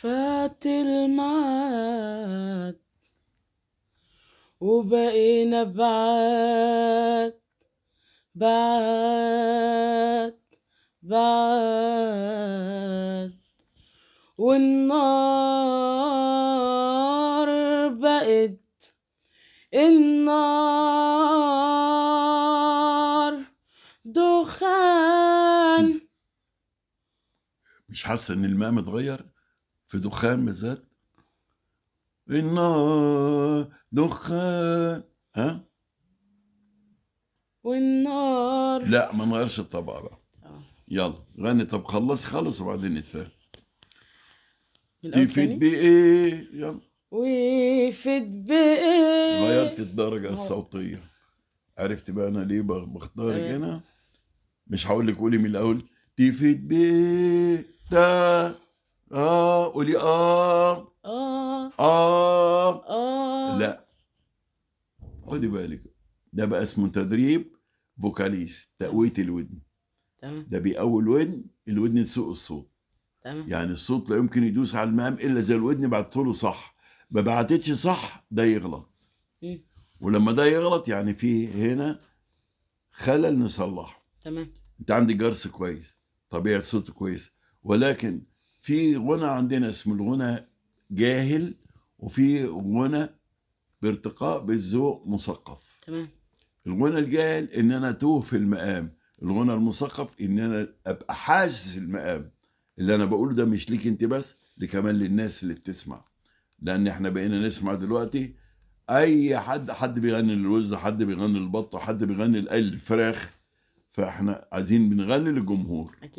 فات المعاد وبقينا بعاد بعاد بعاد والنار بقت النار دخان مش حاسه ان الماء متغير في دخان بالذات النار دخان ها والنار لا ما نغيرش الطبقه بقى آه. يلا غني طب خلص خلص وبعدين نتفاهم يفيد بايه يلا ويفيد بايه غيرت الدرجه الصوتيه عرفت بقى انا ليه بختارك إيه. هنا مش هقول لك قولي من الاول تفيد بايه اه قولي اه اه اه اه لا خدي بالك ده بقى اسمه تدريب فوكاليست تقويه الودن تمام ده بيقوي الودن الودن تسوق الصوت تمام يعني الصوت لا يمكن يدوس على المهام الا زي الودن بعت له صح ما بعتتش صح ده يغلط ولما ده يغلط يعني في هنا خلل نصلحه تمام انت عندك جرس كويس طبيعه صوته كويس ولكن في غنى عندنا اسمه الغنى جاهل وفي غنى بارتقاء بالذوق مثقف تمام الغنى الجاهل ان انا اتوه في المقام الغنى المثقف ان انا ابقى حاسس المقام اللي انا بقوله ده مش ليك انت بس لكمان كمان للناس اللي بتسمع لان احنا بقينا نسمع دلوقتي اي حد حد بيغني للوز حد بيغني للبط حد بيغني لقلب الفراخ فاحنا عايزين بنغني للجمهور أكيد.